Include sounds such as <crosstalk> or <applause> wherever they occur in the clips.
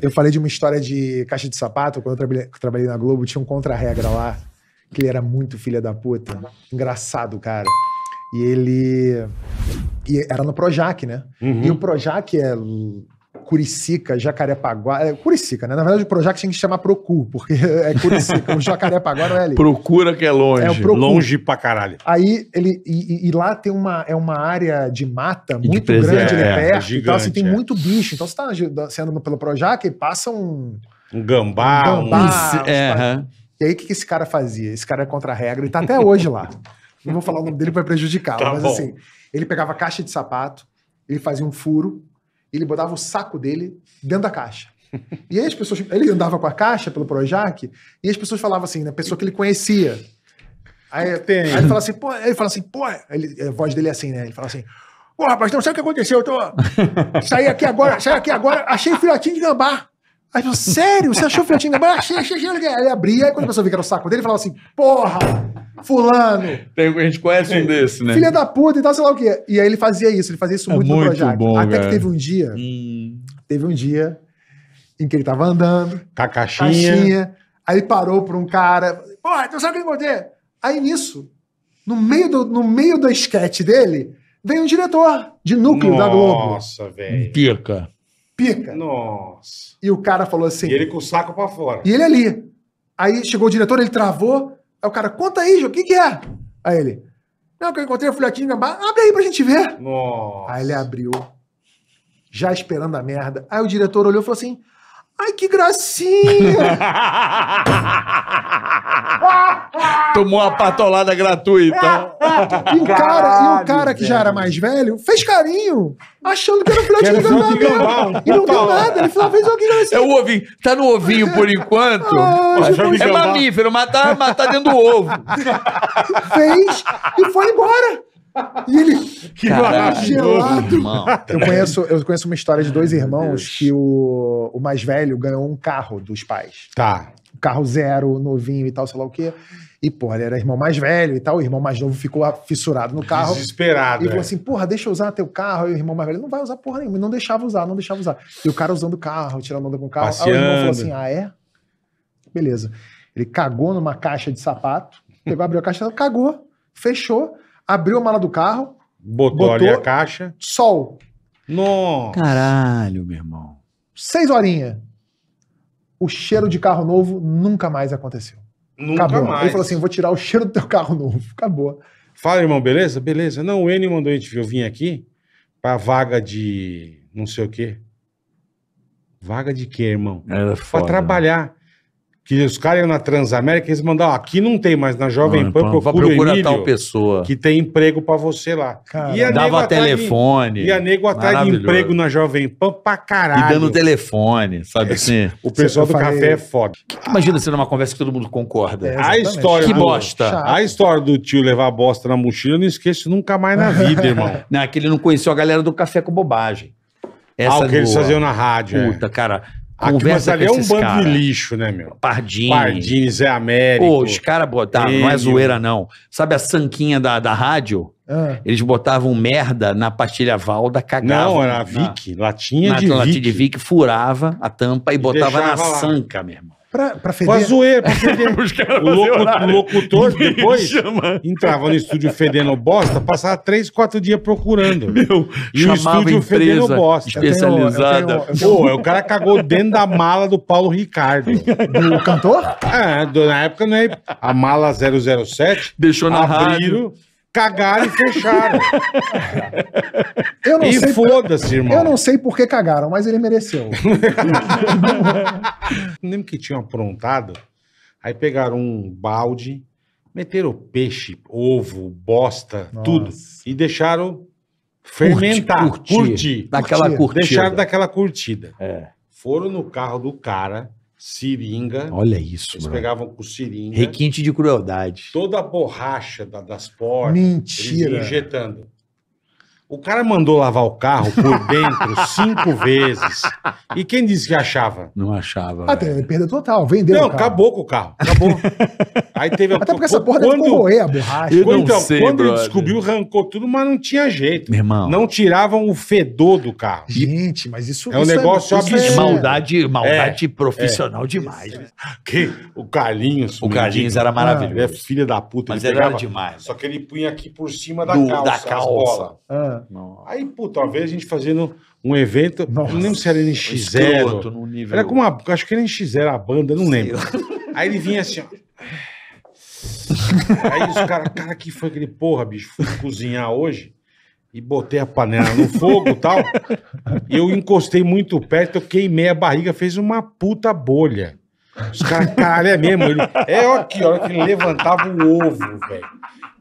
Eu falei de uma história de caixa de sapato, quando eu trabalhei, trabalhei na Globo, tinha um contra-regra lá, que ele era muito filha da puta. Engraçado, cara. E ele. E era no Projac, né? Uhum. E o Projac é Curicica, Jacarepaguá. É, Curicica, né? Na verdade, o Projac tinha que chamar Procur, porque <laughs> é Curicica. o Jacarepaguá não é ali. Procura que é longe. É longe pra caralho. Aí ele. E, e, lá tem uma, é uma área de mata muito de grande ali é, é perto. É gigante, então, assim, tem é. muito bicho. Então você tá sendo pelo Projac e passa um. Um gambá, um. Gambá, um... É, e aí, o que, que esse cara fazia? Esse cara é contra a regra e tá até hoje lá. Não vou falar o nome dele pra prejudicá-lo, tá mas bom. assim, ele pegava caixa de sapato, ele fazia um furo, ele botava o saco dele dentro da caixa. E aí as pessoas. Ele andava com a caixa pelo Projac, e as pessoas falavam assim, na né, pessoa que ele conhecia. Aí, Tem. aí ele fala assim, pô, ele fala assim, pô. Ele, a voz dele é assim, né? Ele fala assim. Pô, rapaz, não sabe o que aconteceu? Eu tô. Saí aqui agora, saí aqui agora, achei filhotinho de gambá. Aí falou, sério? Você achou o filhotinho da banana? Ah, achei, achei, Ele abria, aí quando a pessoa viu que era o saco dele, ele falava assim, porra, fulano. Tem, a gente conhece um é. desse, né? Filha da puta e tal, sei lá o quê. E aí ele fazia isso, ele fazia isso é muito, muito no Projac. Bom, Até cara. que teve um dia, hum. teve um dia em que ele tava andando. Com a caixinha. caixinha aí ele parou pra um cara, porra, então sabe o que eu encontrei? Aí nisso, no meio do, no meio do esquete dele, veio um diretor de núcleo Nossa, da Globo. Nossa, velho. Pica pica. Nossa. E o cara falou assim. E ele com o saco pra fora. E ele ali. Aí chegou o diretor, ele travou. Aí o cara, conta aí, Ju, o que, que é? Aí ele. Não, que eu encontrei o filhotinho de gambá. Abre aí pra gente ver. Nossa. Aí ele abriu. Já esperando a merda. Aí o diretor olhou e falou assim: Ai, que gracinha! <laughs> Tomou uma patolada gratuita. E o, cara, e o cara que já era mais velho fez carinho, achando que era filhote de gambá. E não deu nada. Tá ele falou, fez alguém gracinha. Assim. É o ovinho. Tá no ovinho por é. enquanto. Ah, é mamífero, mas tá, mas tá dentro do ovo. Fez e foi embora. E ele que gelado. Irmão. Eu conheço, eu conheço uma história de dois irmãos que o, o mais velho ganhou um carro dos pais. Tá. Um carro zero, novinho e tal, sei lá o quê. E, porra, ele era irmão mais velho e tal. O irmão mais novo ficou fissurado no carro. Desesperado. E falou é. assim: porra, deixa eu usar teu carro. E o irmão mais velho não vai usar porra nenhuma. não deixava usar, não deixava usar. E o cara usando o carro, tirando onda com o carro. Aí o irmão falou assim: ah, é? Beleza. Ele cagou numa caixa de sapato, pegou, abriu a caixa, cagou, fechou abriu a mala do carro. Botou, botou ali a caixa. Sol. Nossa. Caralho, meu irmão. Seis horinhas. O cheiro de carro novo nunca mais aconteceu. Nunca Acabou. mais. Ele falou assim: vou tirar o cheiro do teu carro novo. <laughs> Acabou. Fala, irmão, beleza? Beleza. Não, o N mandou a gente eu vim aqui pra vaga de não sei o quê. Vaga de quê, irmão? Era pra foda, né? trabalhar. Né? que os caras iam na Transamérica, eles mandavam, aqui não tem, mas na Jovem ah, Pan então procura, procura Emílio, tal pessoa. Que tem emprego para você lá. Cara, e dava telefone. e a nego atrás de emprego na Jovem Pan pra caralho. E dando telefone, sabe é assim? o pessoal do café é foda. Que, imagina sendo uma conversa que todo mundo concorda. É, a história que do, bosta. Chato. A história do tio levar a bosta na mochila, eu não esqueço nunca mais na vida, <laughs> irmão. Não, é que ele não conheceu a galera do café com bobagem. Essa ah, o que eles faziam na rádio. É. Puta, é. cara. Conversa ali é um bando cara. de lixo, né, meu? Pardini. Pardini, Zé Américo. Pô, os caras botaram, não é zoeira, não. Sabe a sanquinha da, da rádio? Ah. Eles botavam merda na pastilha Valda, cagavam. Não, era a Vic, na, latinha na, de Vic. Latinha de Vic, furava a tampa e, e botava na lá. sanca, meu irmão. Pra, pra feder. Pra zoeira, pra <laughs> feder. o locu locutor depois chama. entrava no estúdio fedendo bosta, passava três, quatro dias procurando. Meu, e o estúdio fedendo bosta. Especializada. Pô, o cara cagou dentro da mala do Paulo Ricardo. Do cantor? É, na época não é- a mala 007. Deixou na abriram, rádio cagaram e fecharam. Eu não e foda-se, irmão. Eu não sei por que cagaram, mas ele mereceu. <laughs> lembro que tinham aprontado. Aí pegaram um balde, meteram peixe, ovo, bosta, Nossa. tudo. E deixaram fermentar, curtir. curtir, curtir. Daquela curtida. Deixaram daquela curtida. É. Foram no carro do cara, seringa. Olha isso, Eles mano. pegavam com seringa. Requinte de crueldade. Toda a borracha da, das portas. Mentira. Injetando. O cara mandou lavar o carro por <laughs> dentro cinco vezes. E quem disse que achava? Não achava. Até ah, velho. perda total, vendeu. Não, acabou com o carro. Acabou. <laughs> Aí teve Até a... porque essa porra quando... deve corroer a borracha. Eu então, sei, quando brother. ele descobriu, arrancou tudo, mas não tinha jeito. Meu irmão. Não tiravam o fedor do carro. Gente, mas isso é um isso é- negócio é, absurdo. É... Maldade, maldade é, profissional é, demais. Que, o Carlinhos. O Carlinhos era ah, maravilhoso. Ah, é filho da puta. Mas ele era pegava, demais. Só que ele punha aqui por cima da do, calça. Da calça. Nossa. Aí, puta, uma vez a gente fazendo um evento, Nossa. não lembro se era nx X0. nível... Era como uma, acho que era nx X0 a banda, não lembro. Aí ele vinha assim, ó. Aí os caras, cara, que foi aquele porra, bicho, fui cozinhar hoje e botei a panela no fogo e tal. Eu encostei muito perto, eu queimei a barriga, fez uma puta bolha os Caralho, é mesmo. Ele, é aqui, ó, que ele levantava o ovo, velho.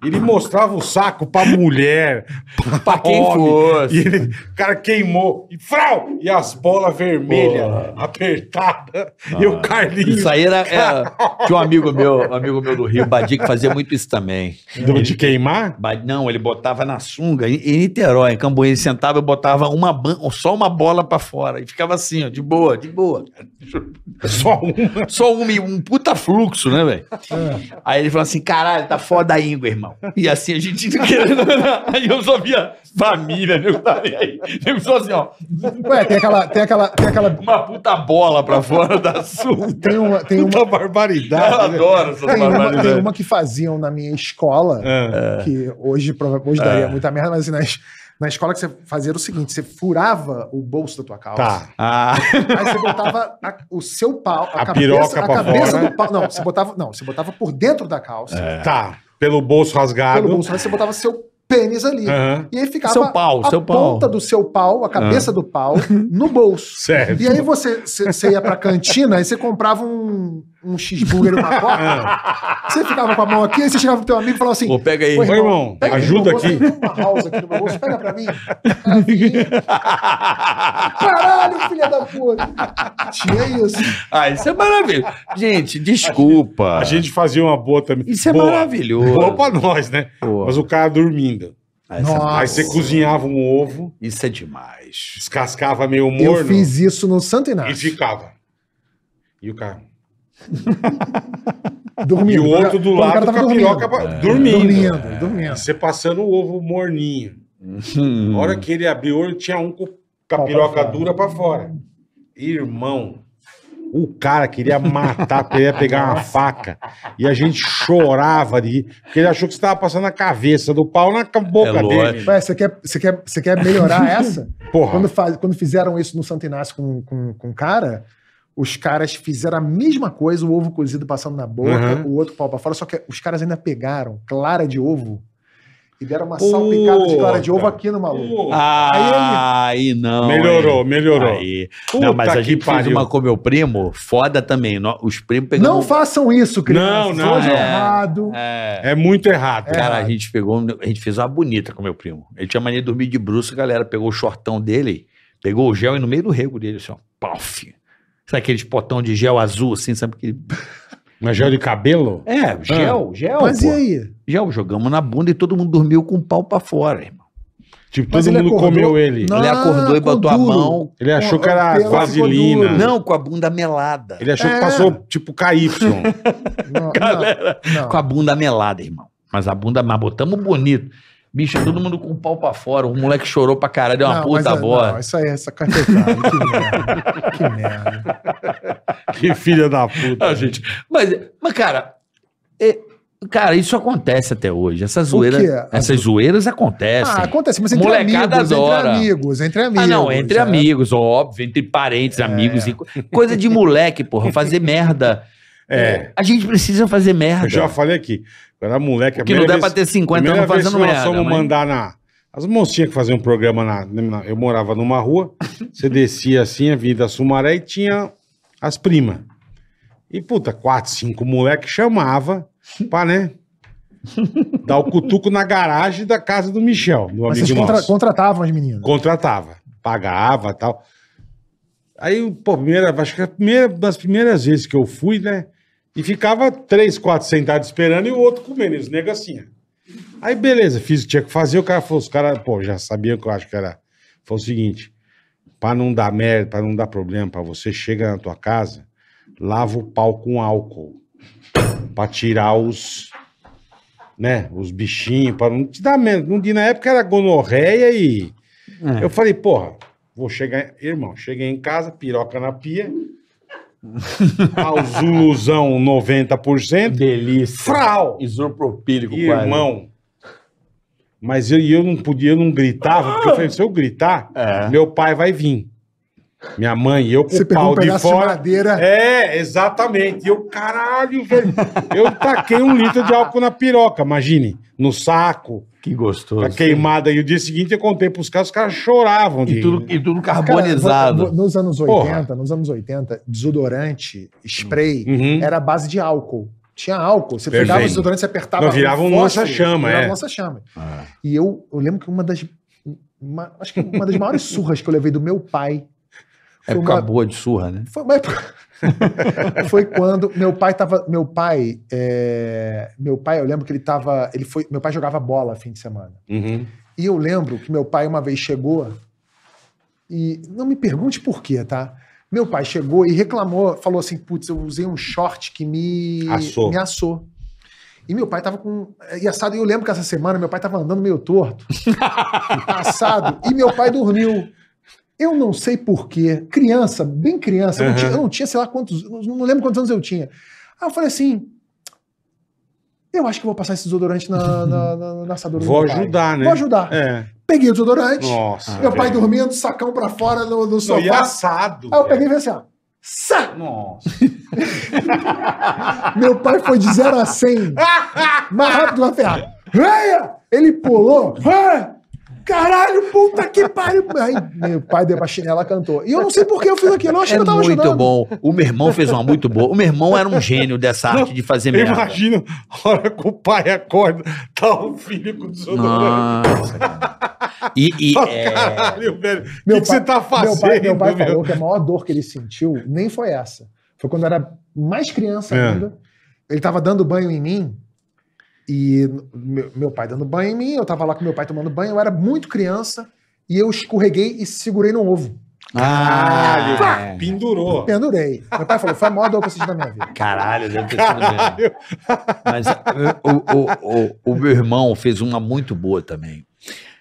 Ele mostrava o saco pra mulher, pra, pra quem homem, fosse. E ele, o cara queimou. E, frau, e as bolas vermelhas apertadas. Ah, e o ah, Carlinhos. Isso aí era. era tinha um amigo meu, um amigo meu do Rio, Badi, que fazia muito isso também. Do, de queimar? Não, ele botava na sunga. Em, em Niterói, em Cambuí, ele sentava e botava uma, só uma bola pra fora. E ficava assim, ó, de boa, de boa. Só uma? só um, um puta fluxo, né, velho? É. Aí ele falou assim: caralho, tá foda a íngua, irmão. E assim a gente. <laughs> aí eu só via família, tá Aí nego só assim, ó. Ué, tem aquela, tem aquela. Tem aquela. Uma puta bola pra fora da sul. Tem uma. Tem uma... barbaridade. Eu né? adoro essa tem barbaridade. Uma, tem uma que faziam na minha escola, é. que hoje, hoje é. daria muita merda, mas assim, nas na escola que você fazia o seguinte: você furava o bolso da tua calça. Tá. Ah. Aí você botava a, o seu pau, a, a cabeça, piroca a cabeça fora. do pau. Não, você botava, não, você botava por dentro da calça. É. Tá. Pelo bolso rasgado. Pelo bolso, rasgado, você botava seu pênis ali. Uhum. E aí ficava seu pau, a seu ponta pau. do seu pau, a cabeça uhum. do pau, no bolso. <laughs> Certo. E aí você, você ia pra cantina e você comprava um um cheeseburger e uma coca, <laughs> é. você ficava com a mão aqui, aí você chegava pro teu amigo e falava assim: Ô, pega aí, irmão, irmão pega ajuda aqui. Bolso, uma house aqui no meu bolso, pega pra mim. Caralho, filha da puta. Tinha isso. Ah, isso é maravilhoso. Gente, desculpa. A gente fazia uma boa também. Isso é boa. maravilhoso. Boa pra nós, né? Boa. Mas o cara dormindo. Nossa. Aí você cozinhava um ovo. Isso é demais. Descascava meio morno. Eu fiz isso no Santo Inácio. E ficava. E o cara dormindo. <laughs> E o outro do lado com a dormindo. piroca é. dormindo. Dormindo, é. dormindo. Você passando o ovo morninho. Hum. Na hora que ele abriu ele tinha um com a piroca dura para fora. Irmão, o cara queria matar, queria pegar uma <laughs> faca. E a gente chorava ali, porque ele achou que você estava passando a cabeça do pau na boca é dele. Ué, você, quer, você, quer, você quer melhorar <laughs> essa? Porra. Quando, faz, quando fizeram isso no Santo Inácio com, com, com cara, os caras fizeram a mesma coisa, o ovo cozido passando na boca, uhum. o outro pau pra fora, só que os caras ainda pegaram clara de ovo e deram uma salpicada de clara de ovo aqui no maluco. Ah, aí, aí não. Melhorou, aí, melhorou. Aí. não, mas a gente fez uma com meu primo, foda também. Os primos pegamos... Não façam isso, criança. Não, não. é, errado. É, é muito errado. É cara, a gente pegou, a gente fez uma bonita com meu primo. Ele tinha mania de dormir de bruxo, galera. Pegou o shortão dele, pegou o gel e no meio do rego dele, assim, ó, paf. Sabe aqueles potão de gel azul, assim, sabe? Que... <laughs> Mas gel de cabelo? É, gel, ah. gel. Mas pô. e aí? Gel, jogamos na bunda e todo mundo dormiu com o pau pra fora, irmão. Tipo, Mas todo mundo acordou, comeu ele. Não, ele ah, acordou e botou duro. a mão. Ele achou que era vaselina. Não, com a bunda melada. Ele achou é. que passou, tipo, KY. <laughs> não, Galera, não, não. com a bunda melada, irmão. Mas a bunda, mas botamos bonito. Bicho, é todo mundo com o pau pra fora. O moleque chorou pra caralho, deu uma não, puta mas, é- isso aí é sacanetada. que merda. Que merda. Que filha da puta. Ah, não, gente. Mas, mas cara, é, cara, isso acontece até hoje. Essa zoeira, essas As... Ah, zoeiras acontecem. Ah, acontece, mas entre Molecada amigos, adora. entre amigos, entre amigos. Ah, não, entre é. amigos, óbvio, entre parentes, é. amigos. Coisa de moleque, porra, fazer merda. É. A gente precisa fazer merda. Eu já falei aqui era moleque, Porque não dá vez, pra ter 50 anos fazendo merda. Nós fomos mas... mandar na. As mocinhas que faziam um programa na, na. Eu morava numa rua, <laughs> você descia assim, a Avenida Sumaré, e tinha as primas. E, puta, quatro, cinco moleque chamava pra, né? <laughs> dar o cutuco na garagem da casa do Michel, do Mas amigo contra, contratavam as meninas? Contratava. Pagava tal. Aí, pô, primeira, acho que a primeira, das primeiras vezes que eu fui, né? E ficava três, quatro sentados esperando e o outro comendo, eles nega assim. Aí beleza, fiz o que tinha que fazer, o cara falou, os caras, pô, já sabia que eu acho que era. Foi o seguinte, pra não dar merda, pra não dar problema pra você, chega na tua casa, lava o pau com álcool. Pra tirar os, né, os bichinhos, pra não te dar merda. Não, na época era gonorreia e... É. Eu falei, porra, vou chegar, irmão, cheguei em casa, piroca na pia, Ausuzão <laughs> 90%. Delícia. Frau. Isopropílico, Irmão. Mas eu, eu não podia, eu não gritava, porque eu falei, se eu gritar, é. meu pai vai vir. Minha mãe e eu com Você o pau um de fora. De É, exatamente. E eu, caralho, velho. Eu taquei um litro de álcool na piroca, imagine. No saco. Que gostoso. A tá queimada. Hein? E o dia seguinte eu contei pros caras, os caras choravam. De... E, tudo, e tudo carbonizado. Cara, nos anos 80, Porra. nos anos 80, desodorante, spray, hum. uhum. era base de álcool. Tinha álcool. Você Perfeito. pegava o desodorante, você apertava. Não, virava um nossa-chama, é. nossa-chama. Ah. E eu, eu lembro que uma das uma, acho que uma das maiores surras que eu levei do meu pai época uma... boa de surra, né? Foi uma época... <laughs> foi quando meu pai tava. Meu pai. É... Meu pai, eu lembro que ele tava. Ele foi... Meu pai jogava bola fim de semana. Uhum. E eu lembro que meu pai uma vez chegou e. Não me pergunte por quê, tá? Meu pai chegou e reclamou, falou assim: putz, eu usei um short que me assou. Me assou. E meu pai tava com. E assado, e eu lembro que essa semana meu pai tava andando meio torto. <laughs> assado. E meu pai dormiu. Eu não sei porquê, criança, bem criança, uhum. eu, não tinha, eu, não tinha, sei lá quantos, não lembro quantos anos eu tinha. Aí eu falei assim, eu acho que vou passar esse desodorante na, na, <laughs> na, na assadora Vou ajudar, né? Vou ajudar. É. Peguei o desodorante, Nossa, meu pai é. dormindo, sacão pra fora no, sofá. Não, assado. Aí eu é. peguei e falei assim, ó. Sa! Nossa. meu pai foi de 0 a 100. <laughs> mais rápido que uma ferrada. Ele pulou. Caralho, puta que pariu. Aí meu pai deu pra chinela cantou. E eu não sei por que eu fiz aquilo. Eu achei é que eu é tava muito ajudando. bom. O meu irmão fez uma muito boa. O meu irmão era um gênio dessa arte não, de fazer merda. Imagina a hora que o pai acorda, tá o filho com o Nossa, E, e oh, é... Caralho, velho. O que, que, você tá fazendo? Meu pai, meu pai meu... falou que a maior dor que ele sentiu nem foi essa. Foi quando eu era mais criança é. ainda. Ele tava dando banho em mim e meu, meu pai dando banho em mim, eu tava lá com meu pai tomando banho, eu era muito criança e eu escorreguei e segurei no ovo. Caralho, ah, pendurou. Pendurei. Meu pai falou: foi a maior dor que eu senti na minha vida. Caralho, deve ter Caralho. Mas eh, o, o, o, o, meu irmão fez uma muito boa também.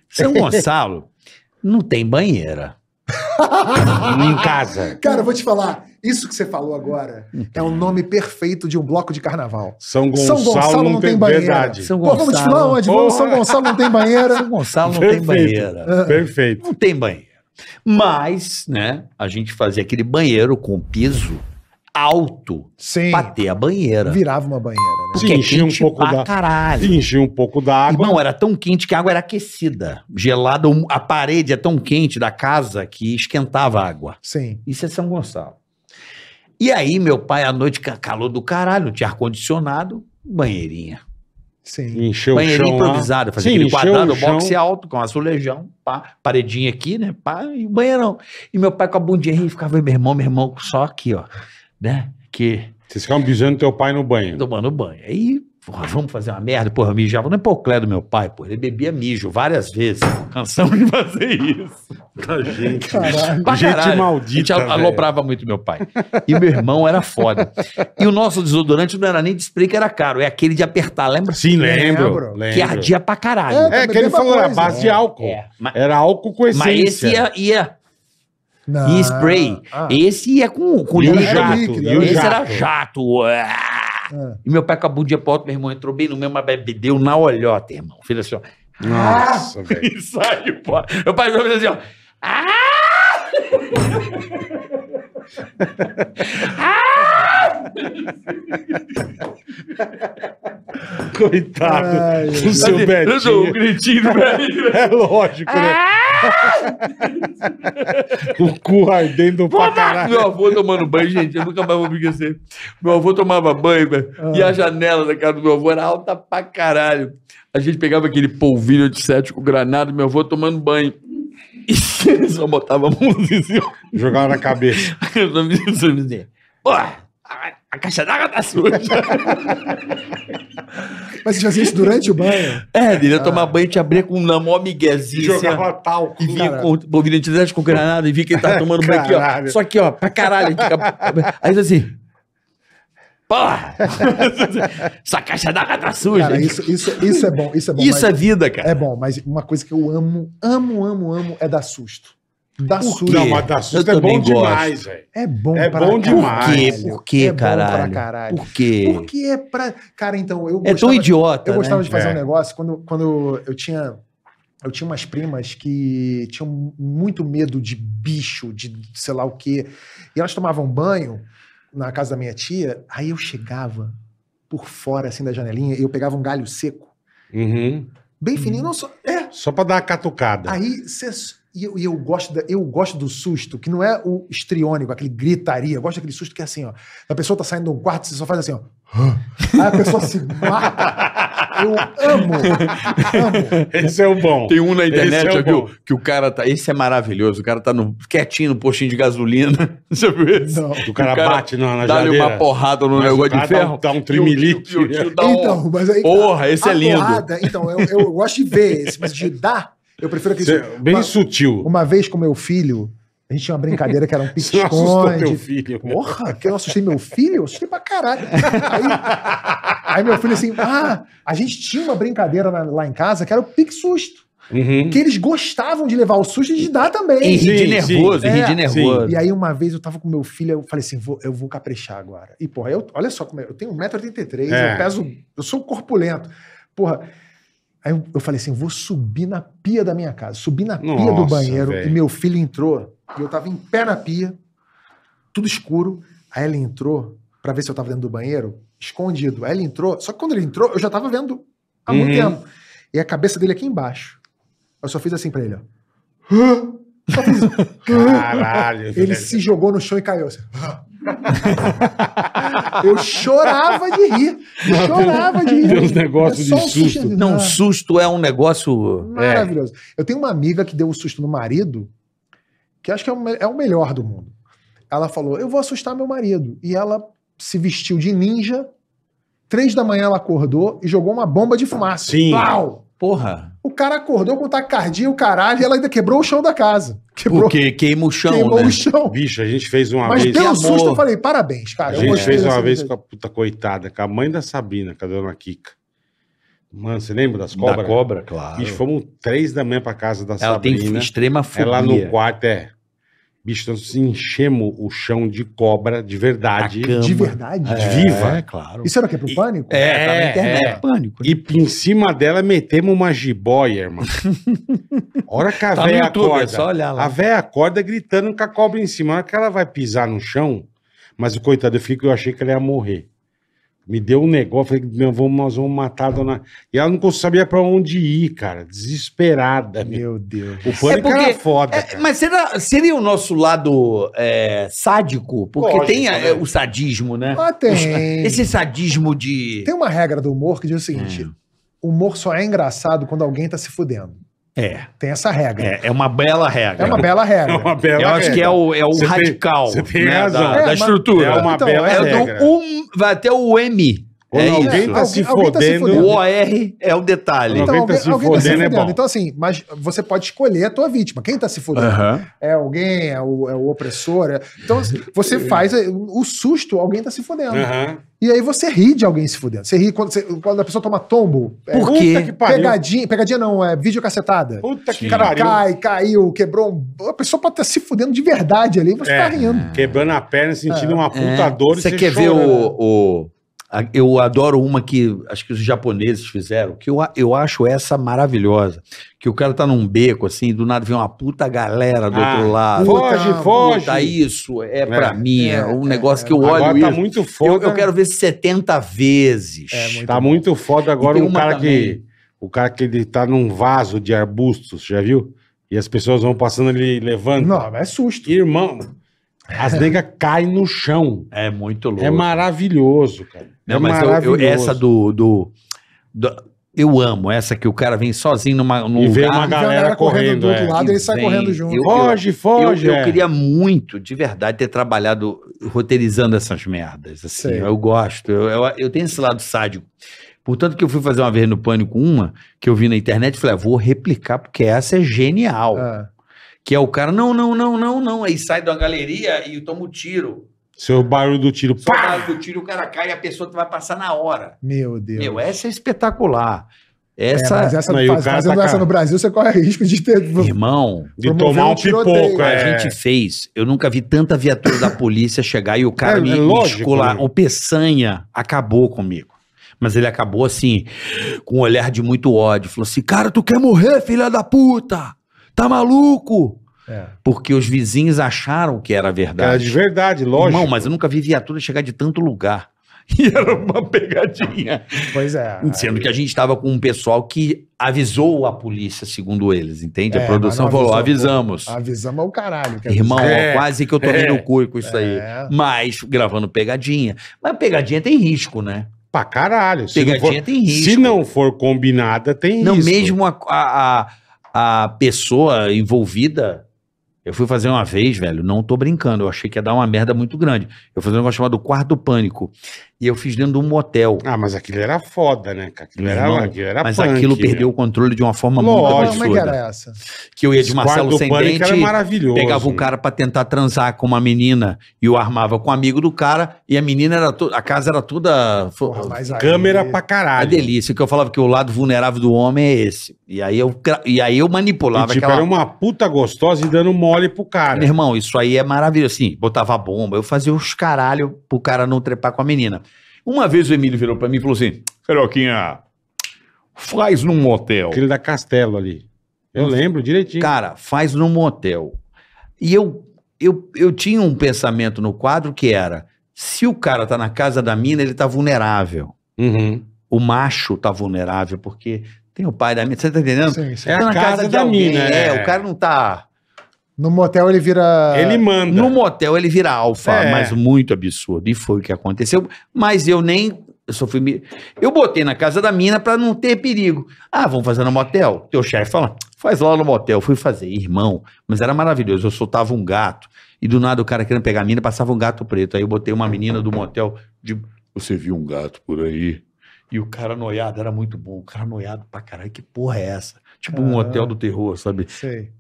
São <laughs> Gonçalo não tem banheira em casa. Cara, eu vou te falar. Isso que você falou agora é o nome perfeito de um bloco de carnaval. São Gonçalo, São Gonçalo não, não tem, tem banheira. Verdade. São Gonçalo. Pô, vamos desfilar onde? Vamos, São Gonçalo não tem banheira. São Gonçalo não perfeito. tem banheira. Perfeito. Não tem banheira. Mas, né, a gente fazia aquele banheiro com piso alto Sim. pra ter a banheira. Virava uma banheira, né? Porque é um pouco da caralho. um pouco da água. Irmão, era tão quente que a água era aquecida. Gelada, a parede é tão quente da casa que esquentava a água. Sim. Isso é São Gonçalo. E aí, meu pai, à noite, calor do caralho, não tinha ar-condicionado, banheirinha. Sim. Encheu Banheirinha o chão improvisada, fazia aquele quadrado, boxe alto, com azulejão, pá, paredinha aqui, né, pá, e banheirão. E meu pai com a bundinha, aí, ficava, meu irmão, meu irmão, só aqui, ó né? Que. Vocês ficavam bijando teu pai no banho. Tomando banho. Aí, porra, vamos fazer uma merda, porra, eu mijava é epoclé do meu pai, porra. Ele bebia mijo várias vezes. Cansamos de fazer isso. gente. Pra Gente maldita. A gente aloprava muito meu pai. E meu irmão era foda. E o nosso desodorante não era nem de spray, que era caro. É aquele de apertar, lembra? Sim, lembro. Que lembro. ardia pra caralho. É, é que ele falou, era base de né? álcool. É. Era álcool com essência. Mas esse ia, ia não. E spray. Ah. Esse ia é com, com e jato. Líquido, né? esse jato. era jato. Ah. E meu pai acabou de ir pro alto, meu irmão entrou bem no mesmo, mas deu na olhota, irmão. Filho assim, ó. Nossa, ah. <laughs> velho. Sai, pô. Meu pai jogou assim, ó. Ah! <laughs> ah! Coitado Ai, do seu Betinho. O gritinho do <laughs> É lógico, né? Ah! o cu ardendo pra caralho. Meu avô tomando banho, gente, eu nunca mais vou esquecer. Meu avô tomava banho, velho, ah. e a janela da casa do meu avô era alta pra caralho. A gente pegava aquele polvilho cético granado, meu avô tomando banho. E <laughs> só botava música. Assim, Jogava na cabeça. Porra! <laughs> a caixa d'água tá suja. <laughs> Mas você fazia isso durante o banho? É, ele ia ah. tomar banho, te abria com uma mó miguezinha. Jogava assim, talco. E vinha com o de com granada e via que ele tava tá tomando banho aqui, ó. Só aqui, ó, pra caralho. Aí assim... Porra! <laughs> Essa caixa d'água tá suja. Cara, isso, isso, isso é bom, isso é bom. Isso é vida, cara. É bom, mas uma coisa que eu amo, amo, amo, amo é dar susto. Da Suda. Não, mas da Suda é bom demais, velho. É bom É pra bom demais. Por quê, por quê, é caralho? caralho? Por quê? Porque é pra... Cara, então, eu É tão idiota, Eu gostava né? de fazer é. um negócio quando, quando eu tinha... Eu tinha umas primas que tinham muito medo de bicho, de sei lá o quê. E elas tomavam banho na casa da minha tia. Aí eu chegava por fora, assim, da janelinha, e eu pegava um galho seco. Uhum. Bem fininho, uhum. não só... É. Só pra dar uma catucada. Aí você e eu, eu, gosto da, eu gosto do susto, que não é o estriônico, aquele gritaria. Eu gosto daquele susto que é assim, ó. A pessoa tá saindo do quarto, você só faz assim, ó. Aí a pessoa se mata. Eu amo. amo. Esse é o bom. Tem um na é internet, é viu? Que o cara tá. Esse é maravilhoso. O cara tá no, quietinho no postinho de gasolina. Você <laughs> viu esse? Não. O, cara o cara bate na, na Dá-lhe uma porrada no mas negócio de ferro. Dá um, dá um trimilite. Então, mas aí. Porra, esse é lindo. Porrada, então, eu, eu gosto de ver esse, mas de dar eu prefiro que Cê, Bem uma, sutil. Uma vez com meu filho, a gente tinha uma brincadeira que era um <laughs> pique-esconde. meu filho. Porra, que eu assustei meu filho? Eu assustei pra caralho. Aí, aí, meu filho assim, ah, a gente tinha uma brincadeira na, lá em casa que era o pique-susto. Uhum. Que eles gostavam de levar o susto e de dar também. E rir de nervoso, sim. É, de nervoso. E aí, uma vez eu tava com meu filho, eu falei assim: vou, eu vou caprichar agora. E, porra, eu, olha só como é, eu tenho 1,83m, é. eu peso, eu sou corpulento. Porra, Aí eu, eu, falei assim: vou subir na pia da minha casa, subir na pia do banheiro, véio. e meu filho entrou, e eu tava em pé na pia, tudo escuro. Aí ele entrou para ver se eu tava dentro do banheiro, escondido. Aí ele entrou, só que quando ele entrou, eu já tava vendo há muito uhum. tempo. E a cabeça dele aqui embaixo. Eu só fiz assim para ele, ó. <laughs> Caralho, ele velho. se jogou no chão e caiu. Assim eu chorava de rir. Não, chorava de rir. É de susto. susto. Não, susto é um negócio. É. Maravilhoso. É. Eu tenho uma amiga que deu um susto no marido, que acho que é o, é o melhor do mundo. Ela falou: Eu vou assustar meu marido. E ela se vestiu de ninja. Três da manhã ela acordou e jogou uma bomba de fumaça. Sim. Pau! Porra! O cara acordou com taquicardia, o caralho, e ela ainda quebrou o chão da casa. Quebrou, Porque queima o chão, queimou né? o chão. Bicho, a gente fez uma Mas vez... Mas deu susto, eu falei, parabéns, cara. A gente fez uma vez com a puta coitada, com a mãe da Sabina, com a dona Kika. Mano, você lembra das cobras? Da cobra, claro. Bicho, fomos três da manhã pra casa da ela Sabrina. Ela tem extrema fobia. Ela no quarto, é. Bicho, nós então, enchemos o chão de cobra de verdade. De verdade? É, viva. É, claro. Isso era o que? Pro e, pânico? É, tá na é. internet. É. Pânico, né? E em cima dela metemos uma jiboia, irmão. a <laughs> hora que a tá véia YouTube, é acorda. É só olhar lá. A véia acorda gritando com a cobra em cima. A hora que ela vai pisar no chão, mas o coitado, eu fico, eu achei que ela ia morrer. Me deu um negócio, falei, meu, vamos, nós vamos matar a dona. E ela não sabia pra onde ir, cara. Desesperada. Meu Deus. O pânico é porque, era foda. É, mas será, seria o nosso lado é, sádico? Porque Lógico, tem a, né? o sadismo, né? Ah, tem. Esse sadismo de. Tem uma regra do humor que diz o seguinte: o hum. humor só é engraçado quando alguém tá se fudendo. É. Tem essa regra. É, é uma bela regra. É uma bela regra. É uma bela Eu regra. acho que é o, é o radical tem, tem né, da, é, da estrutura. É uma então, bela é, é regra. Do um, vai até o M é quando é alguém isso. tá se alguém, tá fodendo. o OR é um detalhe. Então, alguém, tá então, se, alguém fodendo, tá se fodendo é bom. Então, assim, mas você pode escolher a tua vítima. Quem tá se fodendo? É alguém, é o, é o opressor. É... Então, assim, você <laughs> faz eh, o susto, alguém tá se fodendo. E aí você ri de alguém se fudendo. Você ri quando, você, quando a pessoa toma tombo. É Por que? quê? Pegadinha, pegadinha não, é vídeo cacetada. Puta que pariu. cai, caiu, quebrou. Um... A pessoa pode estar se fudendo de verdade ali, você é, tá rindo. Quebrando a perna, sentindo é. uma puta é. dor. Você quer chora, ver o, né? o eu adoro uma que acho que os japoneses fizeram, que eu, eu acho essa maravilhosa. Que o cara tá num beco, assim, do nada vem uma puta galera do ah, outro lado. Foge, puta, foge! Puta, isso é, é pra mim, é, é um é, negócio é, que eu olho agora tá isso. muito foda. Eu, eu, quero ver 70 vezes. É, muito tá bom. muito foda agora um cara que... O cara que ele tá num vaso de arbustos, já viu? E as pessoas vão passando, ali levando. Não, é susto. Irmão, as negas caem no chão. É muito louco. É maravilhoso, cara. Não, é mas eu, eu, essa do, do, do, Eu amo essa que o cara vem sozinho numa, num e vê uma galera, galera correndo, correndo, do outro é. lado, ele sai correndo junto. Eu, foge, foge. Eu, é. eu, queria muito, de verdade, ter trabalhado roteirizando essas merdas. Assim, eu gosto. Eu, eu, tenho esse lado sádico. Portanto, que eu fui fazer uma vez no Pânico uma, que eu vi na internet e falei, ah, vou replicar, porque essa é genial. É que é o cara, não, não, não, não, não. Aí sai da galeria e toma o tiro. Seu barulho do tiro. Seu barulho do tiro, o cara cai e a pessoa vai passar na hora. Meu Deus. Meu, essa é espetacular. Essa, é, mas essa, não, faz, fazendo tá essa no Brasil, você corre risco de ter. Irmão, de tomar um, um pipoco. É. A gente fez. Eu nunca vi tanta viatura da polícia chegar e o cara é, me, é lógico, escolar. Né? O Peçanha acabou comigo. Mas ele acabou assim, com um olhar de muito ódio. Falou assim: cara, tu quer morrer, filha da puta? Tá maluco? É. Porque os vizinhos acharam que era verdade. Era de verdade, lógico. Não, mas eu nunca vi viatura chegar de tanto lugar. <laughs> E era uma pegadinha. Pois é. Sendo que a gente estava com um pessoal que avisou a polícia, segundo eles, entende? É, a produção falou: avisamos. Avisamos ao caralho. Irmão, é, ó, quase que eu tomei é, no cu com isso aí. É. Mas gravando pegadinha. Mas pegadinha tem risco, né? Pra caralho. Pegadinha for, tem risco. Se não for combinada, tem não, risco. Não, mesmo a, a, a a pessoa envolvida. Eu fui fazer uma vez, velho, não tô brincando, eu achei que ia dar uma merda muito grande. Eu fui fazer um negócio chamado Quarto Pânico. E eu fiz dentro de um motel. Ah, mas aquilo era foda, né? cara? Aquilo, era, irmão, aquilo era Mas punk, aquilo perdeu o controle de uma forma Lógico, muito absurda. Como é que era essa? Que eu ia de Esse Marcelo sem dente, era maravilhoso, pegava o cara para tentar transar com uma menina e o armava com um amigo do cara e a menina era a casa era toda Porra, mas câmera aí... pra caralho. É delícia, que eu falava que o lado vulnerável do homem é esse. E aí eu, e aí eu manipulava E, tipo, aquela. era uma puta gostosa e dando mole pro cara. Meu irmão, isso aí é maravilhoso. Assim, botava bomba, eu fazia os caralho pro cara não trepar com a menina. Uma vez o Emílio virou pra mim e falou assim: Caroquinha, faz num motel. Aquele da Castelo ali. Eu lembro direitinho. Cara, faz num motel. E eu, eu, eu tinha um pensamento no quadro que era: se o cara tá na casa da mina, ele tá vulnerável. Uhum. O macho tá vulnerável, porque tem o pai da mina, você tá entendendo? Sim, sim. É tá é na casa, casa da alguém, mina. É, é, o cara não tá. No motel ele vira. Ele manda. No motel ele vira alfa, é. mas muito absurdo. E foi o que aconteceu. Mas eu nem. Eu só fui. Eu botei na casa da mina para não ter perigo. Ah, vamos fazer no motel? Teu chefe fala, faz lá no motel. Eu fui fazer, irmão. Mas era maravilhoso. Eu soltava um gato. E do nada o cara querendo pegar a mina passava um gato preto. Aí eu botei uma menina do motel de. Você viu um gato por aí? E o cara noiado era muito bom. O cara noiado pra caralho, que porra é essa? Tipo ah, um hotel do terror, sabe? Sei.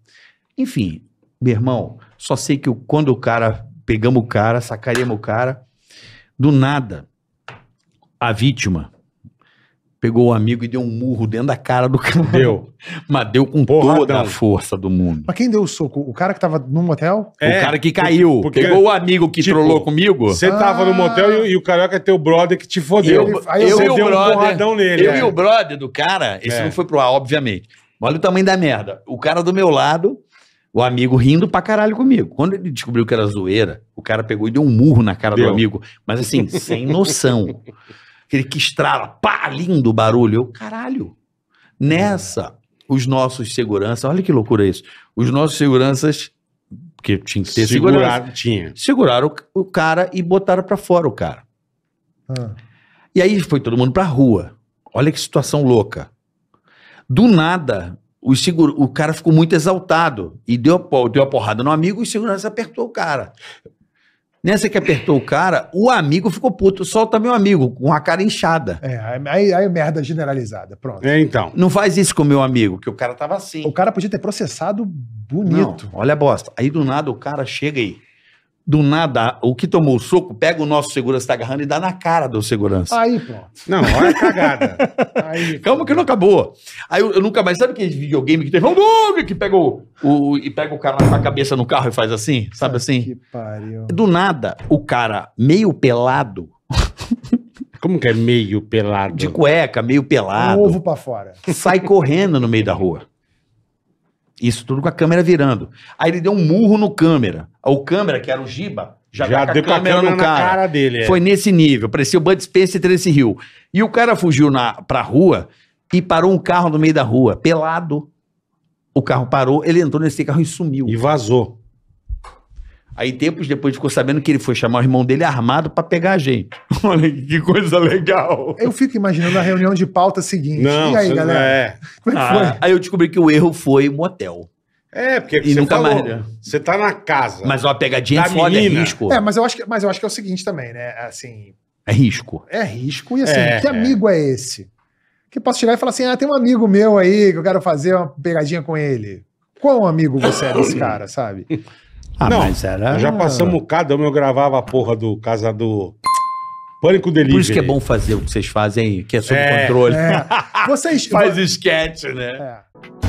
Enfim, meu irmão, só sei que eu, quando o cara, pegamos o cara, sacaremos o cara, do nada, a vítima pegou o amigo e deu um murro dentro da cara do cara. Deu. <laughs> Mas deu com Porra, toda não. a força do mundo. Mas quem deu o soco? O cara que tava no motel? É, o cara que caiu. Porque, pegou o amigo que tipo, trollou comigo. Você tava no motel e, e, o carioca é teu brother que te fodeu. Eu, aí eu, eu e o brother. Um nele, eu é. e né? o brother do cara, esse é. não foi pro ar, obviamente. Olha o tamanho da merda. O cara do meu lado, o amigo rindo pra caralho comigo. Quando ele descobriu que era zoeira, o cara pegou e deu um murro na cara deu. do amigo. Mas assim, sem noção aquele que estrala, pá, lindo barulho. Eu, caralho. Nessa, os nossos seguranças, olha que loucura isso. Os nossos seguranças, porque tinha que ter Seguraram, segurança, tinha. seguraram o, o cara e botaram para fora o cara. Ah. E aí foi todo mundo pra rua. Olha que situação louca. Do nada, o, seguro, o cara ficou muito exaltado e deu, deu a porrada no amigo e o segurança apertou o cara. Nessa que apertou o cara, o amigo ficou puto. Solta meu amigo, com a cara inchada. É, aí, aí é merda generalizada. Pronto. É, então. Não faz isso com o meu amigo, que o cara tava assim. O cara podia ter processado bonito. Não, olha a bosta. Aí do nada o cara chega aí do nada, o que tomou o soco, pega o nosso segurança tá agarrando e dá na cara do segurança. Aí, pronto. Não, olha a cagada. <laughs> Aí, Calma que não acabou. Aí eu, eu nunca mais. Sabe aquele videogame que tem Hambúrguer que pega o, o, e pega o cara com a cabeça no carro e faz assim? Sabe assim? Que pariu. Do nada, o cara meio pelado. <laughs> Como que é meio pelado? De cueca, meio pelado. Um ovo pra fora. Sai correndo no meio da rua. Isso tudo com a câmera virando. Aí ele deu um murro no câmera. O câmera, que era o Giba, já, já tá deu com a câmera, câmera no cara. cara dele. É. Foi nesse nível. Parecia o Bud Spencer esse Hill. E o cara fugiu na, pra rua e parou um carro no meio da rua, pelado. O carro parou, ele entrou nesse carro e sumiu. E vazou. Aí tempos depois ficou sabendo que ele foi chamar o irmão dele armado para pegar a gente. <laughs> Olha que coisa legal. Eu fico imaginando a reunião de pauta seguinte. Não, e aí, galera? É. Como é que ah, foi? Aí eu descobri que o erro foi motel. É, porque e você nunca falou, mais... Né? você tá na casa. Mas uma pegadinha é foda, é menina. é risco. É, mas eu, acho que, mas eu acho que é o seguinte também, né? Assim. É risco. É risco. E assim, é, que é. amigo é, é esse? Que posso chegar e falar assim: ah, tem um amigo meu aí que eu quero fazer uma pegadinha com ele. Qual amigo você é desse <laughs> cara, sabe? Ah, não, mas era. Já passamos cada um, eu gravava a porra do casa do. Pânico Delivery. Por isso que é bom fazer o que vocês fazem, que é sob é, controle. É. Vocês. <laughs> Faz esquete, né? É.